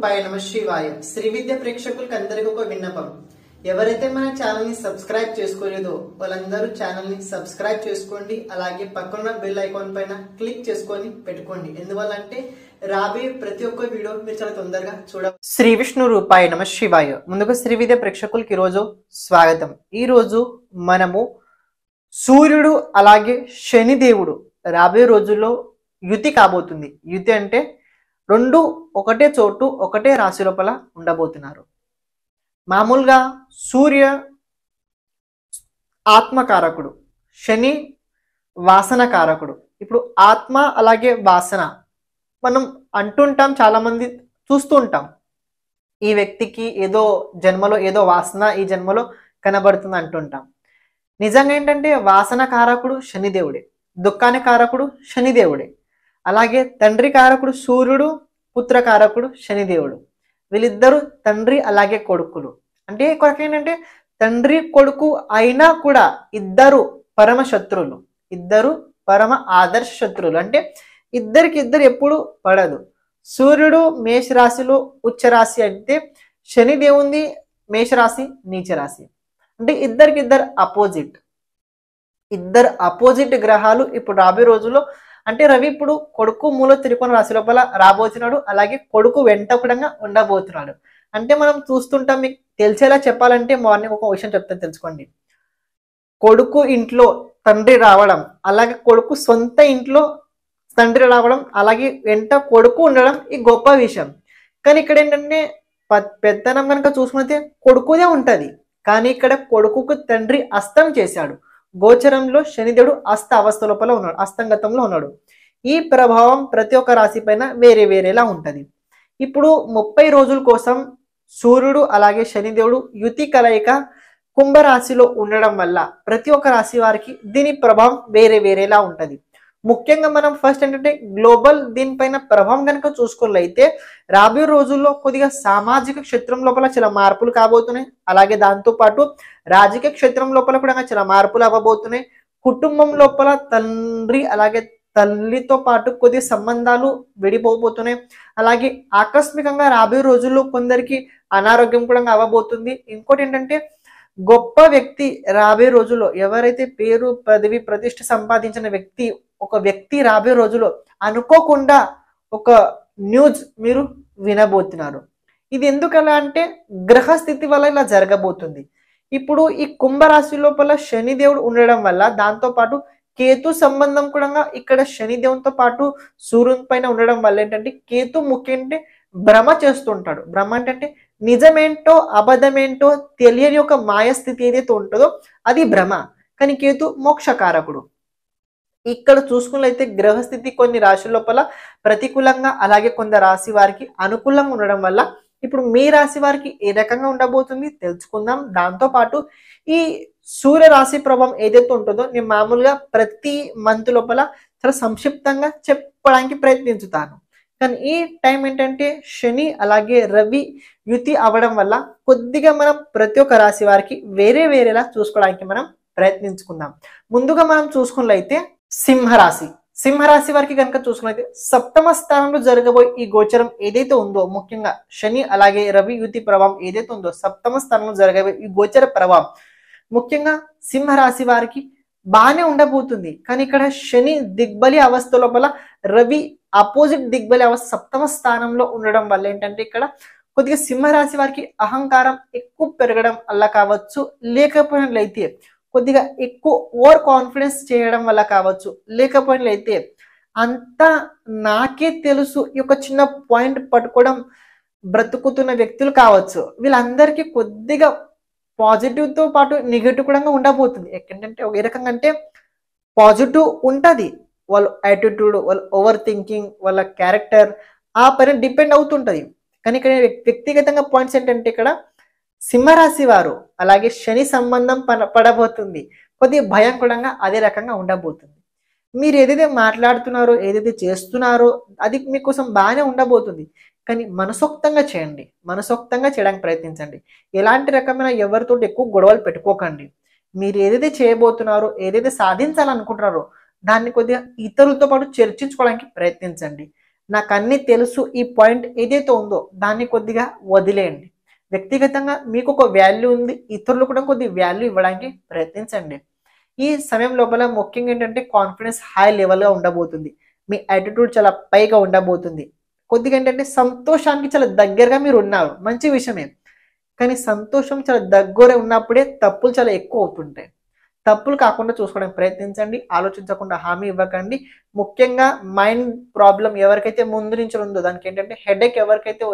కృపాయ నమ శివాయ శ్రీ విద్య ప్రేక్షకులకు అందరికీ ఒక విన్నపం ఎవరైతే మన ఛానల్ ని సబ్స్క్రైబ్ చేసుకోలేదో వాళ్ళందరూ ఛానల్ ని సబ్స్క్రైబ్ చేసుకోండి అలాగే పక్కన బెల్ ఐకాన్ పైన క్లిక్ చేసుకొని పెట్టుకోండి ఎందువల్ల అంటే రాబోయే ప్రతి ఒక్క వీడియో మీరు చాలా తొందరగా చూడ శ్రీ విష్ణు రూపాయ నమ శివాయ ముందుగా శ్రీ విద్య ప్రేక్షకులకి ఈరోజు స్వాగతం ఈ రోజు మనము సూర్యుడు అలాగే శనిదేవుడు రాబోయే రోజుల్లో యుతి కాబోతుంది యుతి అంటే రెండు ఒకటే చోటు ఒకటే రాశి లోపల ఉండబోతున్నారు మామూలుగా సూర్య ఆత్మకారకుడు శని వాసన కారకుడు ఇప్పుడు ఆత్మ అలాగే వాసన మనం అంటుంటాం చాలామంది చూస్తూ ఉంటాం ఈ వ్యక్తికి ఏదో జన్మలో ఏదో వాసన ఈ జన్మలో కనబడుతుంది అంటుంటాం నిజంగా ఏంటంటే వాసన కారకుడు శనిదేవుడే దుఃఖాన్ని కారకుడు శనిదేవుడే అలాగే తండ్రి కారకుడు సూర్యుడు పుత్రకారకుడు శనిదేవుడు వీళ్ళిద్దరూ తండ్రి అలాగే కొడుకులు అంటే కొరకు ఏంటంటే తండ్రి కొడుకు అయినా కూడా ఇద్దరు పరమ శత్రువులు ఇద్దరు పరమ ఆదర్శ శత్రువులు అంటే ఇద్దరికి ఇద్దరు ఎప్పుడు పడదు సూర్యుడు మేషరాశిలో ఉచ్చరాశి అంటే శనిదేవుంది మేషరాశి నీచరాశి అంటే ఇద్దరికి ఇద్దరు అపోజిట్ ఇద్దరు అపోజిట్ గ్రహాలు ఇప్పుడు రాబోయే రోజుల్లో అంటే రవి ఇప్పుడు కొడుకు మూల త్రికోణ రాశి లోపల రాబోతున్నాడు అలాగే కొడుకు వెంట కూడా ఉండబోతున్నాడు అంటే మనం చూస్తుంటాం మీకు తెలిసేలా చెప్పాలంటే మార్నింగ్ ఒక విషయం చెప్తాను తెలుసుకోండి కొడుకు ఇంట్లో తండ్రి రావడం అలాగే కొడుకు సొంత ఇంట్లో తండ్రి రావడం అలాగే వెంట కొడుకు ఉండడం ఈ గొప్ప విషయం కానీ ఇక్కడ ఏంటంటే పెద్దనం కనుక చూసుకుంటే కొడుకుదే ఉంటుంది కానీ ఇక్కడ కొడుకుకు తండ్రి అస్తం చేశాడు గోచరంలో శనిదేవుడు అస్త అవస్థ లోపల ఉన్నాడు అస్తంగతంలో ఉన్నాడు ఈ ప్రభావం ప్రతి ఒక్క రాశి పైన వేరే వేరేలా ఉంటుంది ఇప్పుడు ముప్పై రోజుల కోసం సూర్యుడు అలాగే శనిదేవుడు యుతి కలయిక కుంభరాశిలో ఉండడం వల్ల ప్రతి ఒక్క రాశి వారికి దీని ప్రభావం వేరే వేరేలా ఉంటుంది ముఖ్యంగా మనం ఫస్ట్ ఏంటంటే గ్లోబల్ దీనిపైన ప్రభావం కనుక చూసుకున్నట్లయితే రాబోయే రోజుల్లో కొద్దిగా సామాజిక క్షేత్రం లోపల చాలా మార్పులు కాబోతున్నాయి అలాగే దాంతోపాటు రాజకీయ క్షేత్రం లోపల కూడా చాలా మార్పులు అవ్వబోతున్నాయి కుటుంబం లోపల తండ్రి అలాగే తల్లితో పాటు కొద్ది సంబంధాలు విడిపోబోతున్నాయి అలాగే ఆకస్మికంగా రాబోయే రోజుల్లో కొందరికి అనారోగ్యం కూడా అవ్వబోతుంది ఇంకోటి ఏంటంటే గొప్ప వ్యక్తి రాబోయే రోజుల్లో ఎవరైతే పేరు పదవి ప్రతిష్ట సంపాదించిన వ్యక్తి ఒక వ్యక్తి రాబోయే రోజులో అనుకోకుండా ఒక న్యూస్ మీరు వినబోతున్నారు ఇది ఎందుకలా అంటే గ్రహస్థితి వల్ల ఇలా జరగబోతుంది ఇప్పుడు ఈ కుంభరాశి లోపల శనిదేవుడు ఉండడం వల్ల దాంతోపాటు కేతు సంబంధం కూడా ఇక్కడ శనిదేవునితో పాటు సూర్యుని పైన ఉండడం వల్ల ఏంటంటే కేతు ముఖ్యంటే భ్రమ చేస్తుంటాడు భ్రమ అంటే నిజమేంటో అబద్ధమేంటో తెలియని ఒక మాయస్థితి ఏదైతే ఉంటుందో అది భ్రమ కానీ కేతు మోక్షకారకుడు ఇక్కడ చూసుకున్నైతే గ్రహస్థితి కొన్ని రాశుల లోపల ప్రతికూలంగా అలాగే కొంత రాశి వారికి అనుకూలంగా ఉండడం వల్ల ఇప్పుడు మీ రాశి వారికి ఏ రకంగా ఉండబోతుంది తెలుసుకుందాం దాంతో పాటు ఈ సూర్య రాశి ప్రభావం ఏదైతే ఉంటుందో నేను మామూలుగా ప్రతి మంత్ లోపల చాలా సంక్షిప్తంగా చెప్పడానికి ప్రయత్నించుతాను కానీ ఈ టైం ఏంటంటే శని అలాగే రవి యుతి అవ్వడం వల్ల కొద్దిగా మనం ప్రతి ఒక్క రాశి వారికి వేరే వేరేలా చూసుకోవడానికి మనం ప్రయత్నించుకుందాం ముందుగా మనం చూసుకున్నట్లయితే సింహరాశి సింహరాశి వారికి కనుక చూసుకున్నైతే సప్తమ స్థానంలో జరగబోయే ఈ గోచరం ఏదైతే ఉందో ముఖ్యంగా శని అలాగే రవి యుతి ప్రభావం ఏదైతే ఉందో సప్తమ స్థానంలో జరగబోయే ఈ గోచర ప్రభావం ముఖ్యంగా సింహరాశి వారికి బాగానే ఉండబోతుంది కానీ ఇక్కడ శని దిగ్బలి అవస్థ లోపల రవి అపోజిట్ దిగ్బలి అవస్థ సప్తమ స్థానంలో ఉండడం వల్ల ఏంటంటే ఇక్కడ కొద్దిగా సింహరాశి వారికి అహంకారం ఎక్కువ పెరగడం అలా కావచ్చు లేకపోయినట్లయితే కొద్దిగా ఎక్కువ ఓవర్ కాన్ఫిడెన్స్ చేయడం వల్ల కావచ్చు లేకపోయినట్లయితే అంతా నాకే తెలుసు ఈ యొక్క చిన్న పాయింట్ పట్టుకోవడం బ్రతుకుతున్న వ్యక్తులు కావచ్చు వీళ్ళందరికీ కొద్దిగా పాజిటివ్తో పాటు నెగిటివ్ కూడా ఉండబోతుంది ఎక్కడంటే ఏ రకంగా అంటే పాజిటివ్ ఉంటుంది వాళ్ళ యాటిట్యూడ్ వాళ్ళ ఓవర్ థింకింగ్ వాళ్ళ క్యారెక్టర్ ఆ పైన డిపెండ్ అవుతుంటుంది కానీ ఇక్కడ వ్యక్తిగతంగా పాయింట్స్ ఏంటంటే ఇక్కడ సింహరాశి వారు అలాగే శని సంబంధం పడబోతుంది కొద్దిగా భయం కూడా అదే రకంగా ఉండబోతుంది మీరు ఏదైతే మాట్లాడుతున్నారో ఏదైతే చేస్తున్నారో అది మీకోసం బాగానే ఉండబోతుంది కానీ మనసోక్తంగా చేయండి మనసోక్తంగా చేయడానికి ప్రయత్నించండి ఎలాంటి రకమైన ఎవరితో ఎక్కువ గొడవలు పెట్టుకోకండి మీరు ఏదైతే చేయబోతున్నారో ఏదైతే సాధించాలనుకుంటున్నారో దాన్ని కొద్దిగా ఇతరులతో పాటు చర్చించుకోవడానికి ప్రయత్నించండి నాకు అన్ని తెలుసు ఈ పాయింట్ ఏదైతే ఉందో దాన్ని కొద్దిగా వదిలేయండి వ్యక్తిగతంగా మీకు ఒక వాల్యూ ఉంది ఇతరులు కూడా కొద్ది వాల్యూ ఇవ్వడానికి ప్రయత్నించండి ఈ సమయం లోపల ముఖ్యంగా ఏంటంటే కాన్ఫిడెన్స్ హై లెవెల్గా ఉండబోతుంది మీ యాటిట్యూడ్ చాలా పైగా ఉండబోతుంది కొద్దిగా ఏంటంటే సంతోషానికి చాలా దగ్గరగా మీరు ఉన్నారు మంచి విషయమే కానీ సంతోషం చాలా దగ్గర ఉన్నప్పుడే తప్పులు చాలా ఎక్కువ అవుతుంటాయి తప్పులు కాకుండా చూసుకోవడానికి ప్రయత్నించండి ఆలోచించకుండా హామీ ఇవ్వకండి ముఖ్యంగా మైండ్ ప్రాబ్లం ఎవరికైతే ముందు నుంచి ఉందో దానికి ఏంటంటే హెడేక్ ఎవరికైతే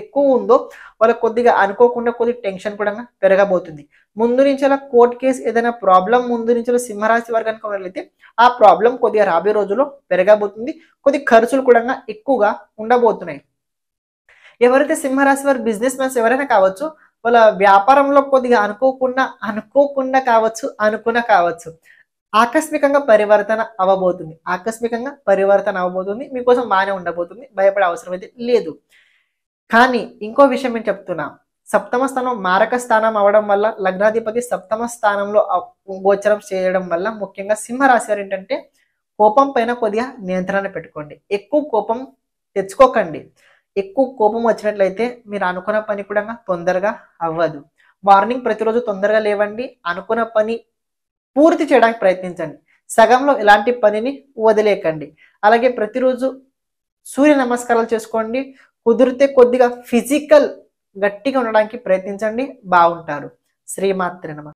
ఎక్కువ ఉందో వాళ్ళకి కొద్దిగా అనుకోకుండా కొద్దిగా టెన్షన్ కూడా పెరగబోతుంది ముందు నుంచి అలా కోర్టు కేసు ఏదైనా ప్రాబ్లం ముందు నుంచి సింహరాశి వర్గానికి కనుక ఉన్నట్లయితే ఆ ప్రాబ్లం కొద్దిగా రాబోయే రోజుల్లో పెరగబోతుంది కొద్ది ఖర్చులు కూడా ఎక్కువగా ఉండబోతున్నాయి ఎవరైతే సింహరాశి వారి బిజినెస్ మ్యాన్స్ ఎవరైనా కావచ్చు వాళ్ళ వ్యాపారంలో కొద్దిగా అనుకోకుండా అనుకోకుండా కావచ్చు అనుకున్న కావచ్చు ఆకస్మికంగా పరివర్తన అవ్వబోతుంది ఆకస్మికంగా పరివర్తన అవ్వబోతుంది మీకోసం బాగానే ఉండబోతుంది భయపడే అవసరం అయితే లేదు కానీ ఇంకో విషయం నేను చెప్తున్నా సప్తమ స్థానం మారక స్థానం అవడం వల్ల లగ్నాధిపతి సప్తమ స్థానంలో గోచరం చేయడం వల్ల ముఖ్యంగా సింహరాశి వారు ఏంటంటే కోపం పైన కొద్దిగా నియంత్రణ పెట్టుకోండి ఎక్కువ కోపం తెచ్చుకోకండి ఎక్కువ కోపం వచ్చినట్లయితే మీరు అనుకున్న పని కూడా తొందరగా అవ్వదు మార్నింగ్ ప్రతిరోజు తొందరగా లేవండి అనుకున్న పని పూర్తి చేయడానికి ప్రయత్నించండి సగంలో ఎలాంటి పనిని వదిలేకండి అలాగే ప్రతిరోజు సూర్య నమస్కారాలు చేసుకోండి కుదిరితే కొద్దిగా ఫిజికల్ గట్టిగా ఉండడానికి ప్రయత్నించండి బాగుంటారు శ్రీమాత్రి నమ